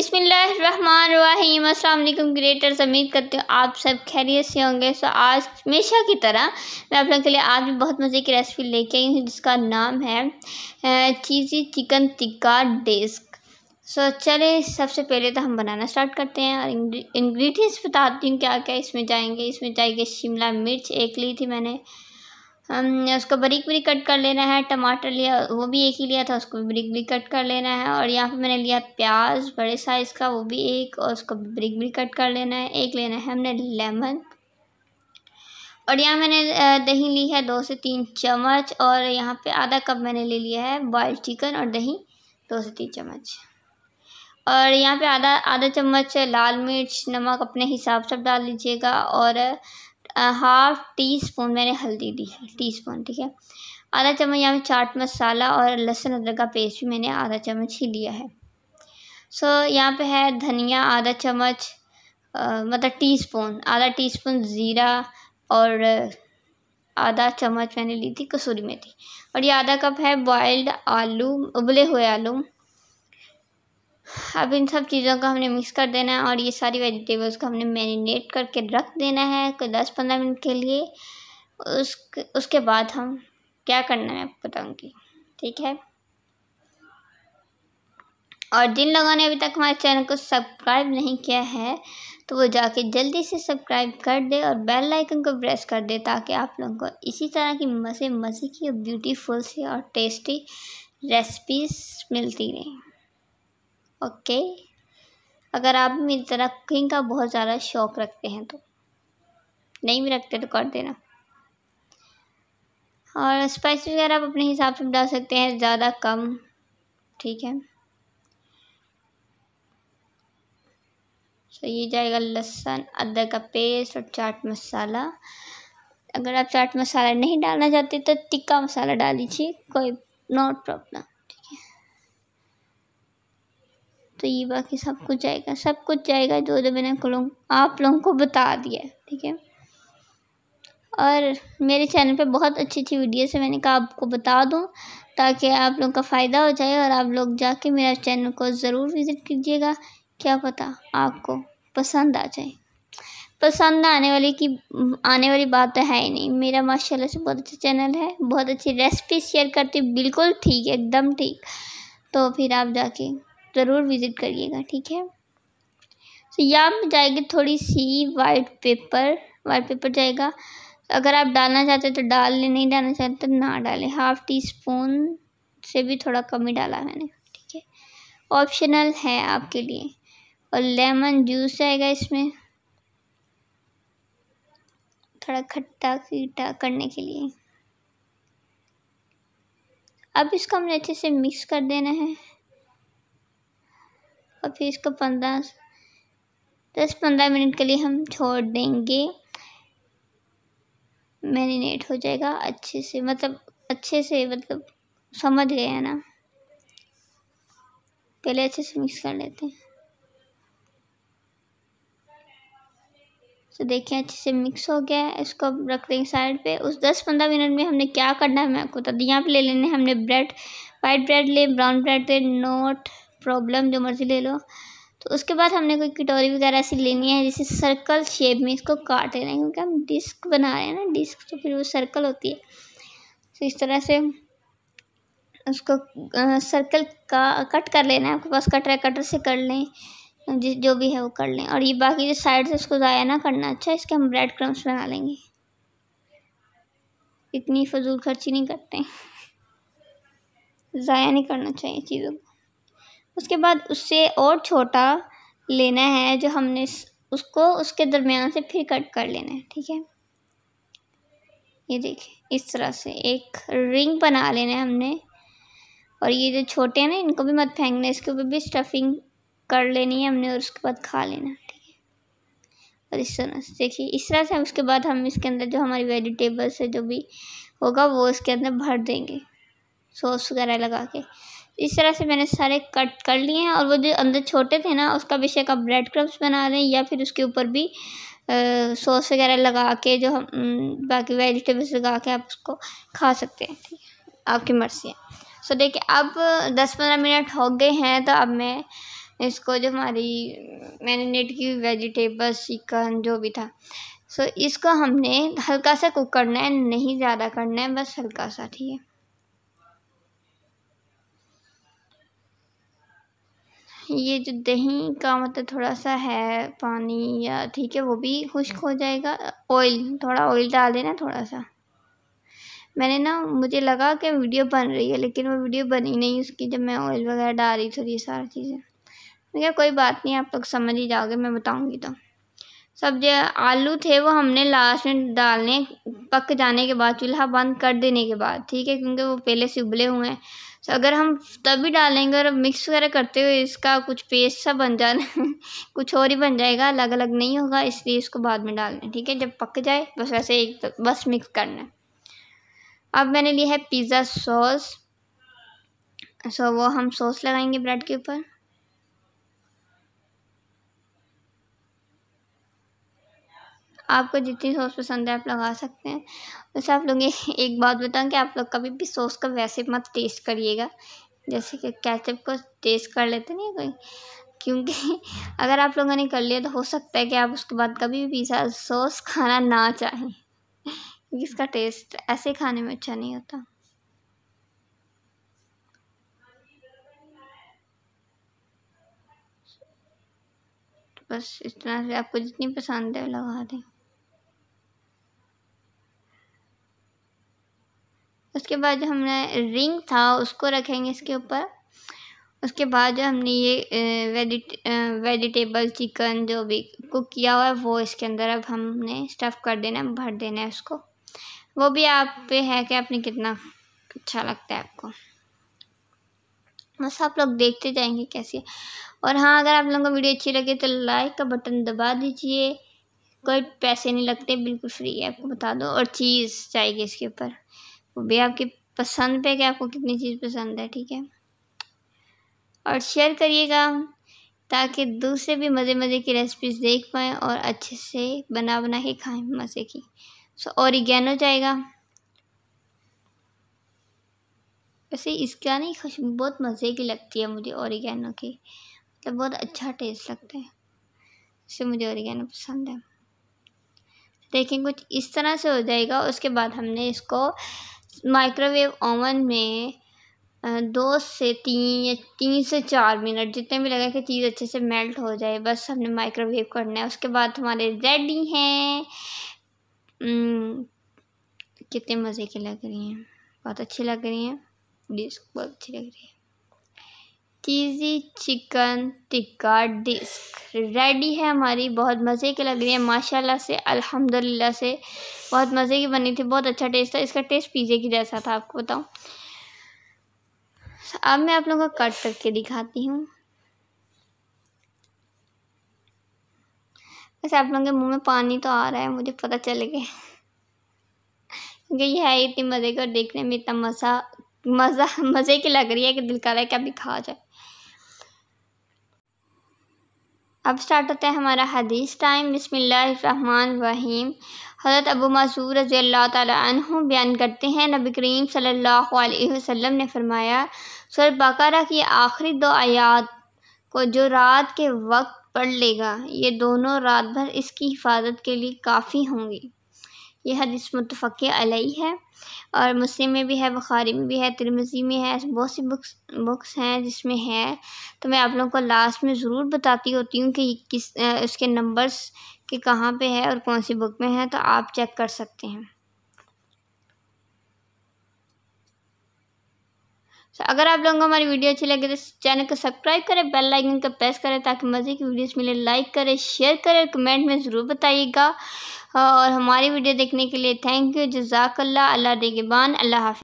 अस्सलाम वालेकुम क्रिएटर्स उम्मीद करती हूँ आप सब खैरियत से होंगे सो आज हमेशा की तरह मैं आप लोगों के लिए आज भी बहुत मज़े की रेसिपी लेके आई हूँ जिसका नाम है cheesy chicken tikka dish so चले सबसे पहले तो हम बनाना स्टार्ट करते हैं और इंग्रेडिएंट्स बताती हूँ क्या क्या इसमें जाएंगे इसमें जाएंगे शिमला मिर्च एक ली थी मैंने उसको बरीक बरीक कट कर लेना है टमाटर लिया वो भी एक ही लिया था उसको बरीक बरीक कट कर लेना है और यहाँ पे मैंने लिया प्याज बड़े साइज़ का वो भी एक और उसको बरीक बरीक कट कर लेना है एक लेना है हमने लेमन और यहाँ मैंने दही ली है दो से तीन चम्मच और यहाँ पे आधा कप मैंने ले लिया है बॉयल चिकन और दही दो से तीन चम्मच और यहाँ पे आधा आधा चम्मच लाल मिर्च नमक अपने हिसाब से डाल लीजिएगा और हाफ टी स्पून मैंने हल्दी दी है टी स्पून ठीक है आधा चम्मच यहाँ पे चाट मसाला और लहसुन अदरक का पेस्ट भी मैंने आधा चम्मच ही लिया है सो so, यहाँ पे है धनिया आधा चम्मच मतलब टी स्पून आधा टी स्पून ज़ीरा और आधा चम्मच मैंने ली थी कसूरी मेथी और ये आधा कप है बॉयल्ड आलू उबले हुए आलू अब इन सब चीज़ों को हमने मिक्स कर देना है और ये सारी वेजिटेबल्स को हमने मैरिनेट करके रख देना है कोई दस पंद्रह मिनट के लिए उस उसके बाद हम क्या करना है आपको बताऊँगी ठीक है और जिन लोगों ने अभी तक हमारे चैनल को सब्सक्राइब नहीं किया है तो वो जाके जल्दी से सब्सक्राइब कर दे और बेल आइकन को प्रेस कर दे ताकि आप लोगों को इसी तरह की मज़े मज़े की और ब्यूटीफुल सी और टेस्टी रेसिपीज़ मिलती रहें ओके अगर आप मेरी तरह कुकिंग का बहुत ज़्यादा शौक़ रखते हैं तो नहीं भी रखते तो कर देना और स्पाइसी वगैरह आप अपने हिसाब से डाल सकते हैं ज़्यादा कम ठीक है तो ये जाएगा लहसुन अदरक का पेस्ट और चाट मसाला अगर आप चाट मसाला नहीं डालना चाहते तो टिक्का मसाला डाल लीजिए कोई नॉट प्रॉब्लम तो ये बाकी सब कुछ जाएगा सब कुछ जाएगा जो जो मैंने लोग आप लोगों को बता दिया ठीक है और मेरे चैनल पे बहुत अच्छी अच्छी वीडियो है मैंने कहा आपको बता दूं ताकि आप लोगों का फ़ायदा हो जाए और आप लोग जाके मेरा चैनल को ज़रूर विज़िट कीजिएगा क्या पता आपको पसंद आ जाए पसंद आने वाली की आने वाली बात तो है ही नहीं मेरा माशाल्लाह से बहुत अच्छा चैनल है बहुत अच्छी रेसिपी शेयर करती बिल्कुल ठीक एकदम ठीक तो फिर आप जाके ज़रूर विज़िट करिएगा ठीक है तो यहाँ पर जाएगी थोड़ी सी वाइट पेपर वाइट पेपर जाएगा अगर आप डालना चाहते हो तो डाल लें नहीं डालना चाहते तो ना डालें हाफ़ टी स्पून से भी थोड़ा कम ही डाला मैंने ठीक है ऑप्शनल है आपके लिए और लेमन जूस आएगा इसमें थोड़ा खट्टा खीटा करने के लिए अब इसको हमने अच्छे से मिक्स कर देना है और फिर इसको पंद्रह दस पंद्रह मिनट के लिए हम छोड़ देंगे मैरिनेट हो जाएगा अच्छे से मतलब अच्छे से मतलब समझ गए हैं ना पहले अच्छे से मिक्स कर लेते हैं तो देखिए अच्छे से मिक्स हो गया है इसको अब रख देंगे साइड पे उस दस पंद्रह मिनट में हमने क्या करना है मैं आपको बता दी यहाँ पर ले लेने हमने ब्रेड वाइट ब्रेड ले ब्राउन ब्रेड ले नोट प्रॉब्लम जो मर्जी ले लो तो उसके बाद हमने कोई कटोरी वगैरह ऐसी लेनी है जैसे सर्कल शेप में इसको काट लेना क्योंकि हम डिस्क बना रहे हैं ना डिस्क तो फिर वो सर्कल होती है तो इस तरह से उसको सर्कल का कट कर लेना है आपके पास कटर है कटर से कर लें जिस जो भी है वो कर लें और ये बाकी जो साइड से उसको ज़ाया ना करना अच्छा इसके हम ब्रेड क्रम्स बना लेंगे इतनी फजूल खर्ची नहीं करते ज़ाया नहीं करना चाहिए चीज़ों को उसके बाद उससे और छोटा लेना है जो हमने उसको उसके दरमियान से फिर कट कर लेना है ठीक है ये देखिए इस तरह से एक रिंग बना लेना है हमने और ये जो छोटे हैं ना इनको भी मत फेंकना है इसके ऊपर भी स्टफिंग कर लेनी है हमने और उसके बाद खा लेना ठीक है और इस तरह से देखिए इस तरह से उसके बाद हम इसके अंदर जो हमारी वेजिटेबल्स है जो भी होगा वो इसके अंदर भर देंगे सॉस वगैरह लगा के इस तरह से मैंने सारे कट कर लिए हैं और वो जो अंदर छोटे थे ना उसका विषय का ब्रेड क्रम्स बना लें या फिर उसके ऊपर भी सॉस वगैरह लगा के जो हम बाकी वेजिटेबल्स लगा के आप उसको खा सकते हैं ठीक है आपकी मर्ज़ी है सो देखिए अब दस पंद्रह मिनट हो गए हैं तो अब मैं इसको जो हमारी मैरिनेट की वेजिटेबल्स चिकन जो भी था सो इसको हमने हल्का सा कुक करना है नहीं ज़्यादा करना है बस हल्का सा ठीक है ये जो दही का मतलब थोड़ा सा है पानी या ठीक है वो भी खुश्क हो जाएगा ऑयल थोड़ा ऑयल डाल देना थोड़ा सा मैंने ना मुझे लगा कि वीडियो बन रही है लेकिन वो वीडियो बनी नहीं उसकी जब मैं ऑयल वगैरह डाल रही थोड़ी ये सारी चीज़ें ठीक है कोई बात नहीं आप लोग समझ ही जाओगे मैं बताऊँगी तो सब जो आलू थे वो हमने लास्ट में डालने पक जाने के बाद चूल्हा बंद कर देने के बाद ठीक है क्योंकि वो पहले से उबले हुए हैं तो अगर हम तभी डालेंगे और मिक्स वगैरह करते हुए इसका कुछ पेस्ट सा बन जाए कुछ और ही बन जाएगा अलग अलग नहीं होगा इसलिए इसको बाद में डालना ठीक है जब पक जाए बस वैसे एक तो, बस मिक्स करना अब मैंने लिया है पिज़्ज़ा सॉस सो वो हम सॉस लगाएंगे ब्रेड के ऊपर आपको जितनी सॉस पसंद है आप लगा सकते हैं वैसे आप लोग एक बात बताऊँ कि आप लोग कभी भी सॉस का वैसे मत टेस्ट करिएगा जैसे कि कैचअप को टेस्ट कर लेते नहीं कोई क्योंकि अगर आप लोगों ने कर लिया तो हो सकता है कि आप उसके बाद कभी भी पिज़्ज़ा सॉस खाना ना चाहें क्योंकि इसका टेस्ट ऐसे खाने में अच्छा नहीं होता तो बस इस तरह से आपको जितनी पसंद है लगा दें उसके बाद जो हमने रिंग था उसको रखेंगे इसके ऊपर उसके बाद जो हमने ये वेजिट वेजिटेबल चिकन जो भी कुक किया हुआ है वो इसके अंदर अब हमने स्टफ़ कर देना है भर देना है उसको वो भी आप पे है कि आपने कितना अच्छा लगता है आपको बस आप लोग देखते जाएंगे कैसे और हाँ अगर आप लोगों को वीडियो अच्छी लगे तो लाइक का बटन दबा दीजिए कोई पैसे नहीं लगते बिल्कुल फ्री है आपको बता दो और चीज़ चाहिए इसके ऊपर वो भी आपकी पसंद पे कि आपको कितनी चीज़ पसंद है ठीक है और शेयर करिएगा ताकि दूसरे भी मज़े मज़े की रेसिपीज़ देख पाएँ और अच्छे से बना बना के खाएँ मज़े की सो और हो जाएगा वैसे इसका नहीं खुश बहुत मज़े की लगती है मुझे औरिगैनो की मतलब बहुत अच्छा टेस्ट लगता है इससे मुझे औरिगैनो पसंद है देखें कुछ इस तरह से हो जाएगा उसके बाद हमने इसको माइक्रोवेव ओवन में दो से तीन या तीन से चार मिनट जितने भी लगे कि चीज़ अच्छे से मेल्ट हो जाए बस हमने माइक्रोवेव करना है उसके बाद हमारे रेडी हैं कितने मज़े के लग रही हैं बहुत अच्छी लग रही हैं डिस्क बहुत अच्छी लग रही है cheesy chicken tikka dish ready है हमारी बहुत मज़े की लग रही है माशाल्लाह से अल्हम्दुलिल्लाह से बहुत मज़े की बनी थी बहुत अच्छा टेस्ट था इसका टेस्ट पिज़्ज़े की जैसा था आपको बताऊँ अब मैं आप लोगों को कट करके दिखाती हूँ वैसे आप लोगों के मुंह में पानी तो आ रहा है मुझे पता चल गया क्योंकि यह है इतनी मज़े का देखने में इतना मज़ा मज़ा मज़े की लग रही है कि दिल कर रहा है कि अभी खा जाए अब स्टार्ट होता है हमारा हदीस टाइम वहीम हज़रत अबू मसूर रज़ी अल्लाह तु बयान करते हैं नबी करीम सल्लाम ने फरमाया सर बकरा की आखिरी दो आयात को जो रात के वक्त पढ़ लेगा ये दोनों रात भर इसकी हिफाजत के लिए काफ़ी होंगी यह हदीस मुतफ़ अलई है और मुस्लिम में भी है बुखारी में भी है तिरमजी में है बहुत सी बुक्स बुक्स हैं जिसमें है तो मैं आप लोगों को लास्ट में ज़रूर बताती होती हूँ कि किस उसके नंबर्स के कहाँ पे है और कौन सी बुक में है तो आप चेक कर सकते हैं सो अगर आप लोगों को हमारी वीडियो अच्छी लगे तो चैनल को सब्सक्राइब करें बेल लाइकन को प्रेस करें ताकि मज़े की वीडियोस मिले लाइक करें शेयर करें कमेंट में ज़रूर बताइएगा और हमारी वीडियो देखने के लिए थैंक यू जजाकल्ला अल्लाह देगबान अल्लाह हाफि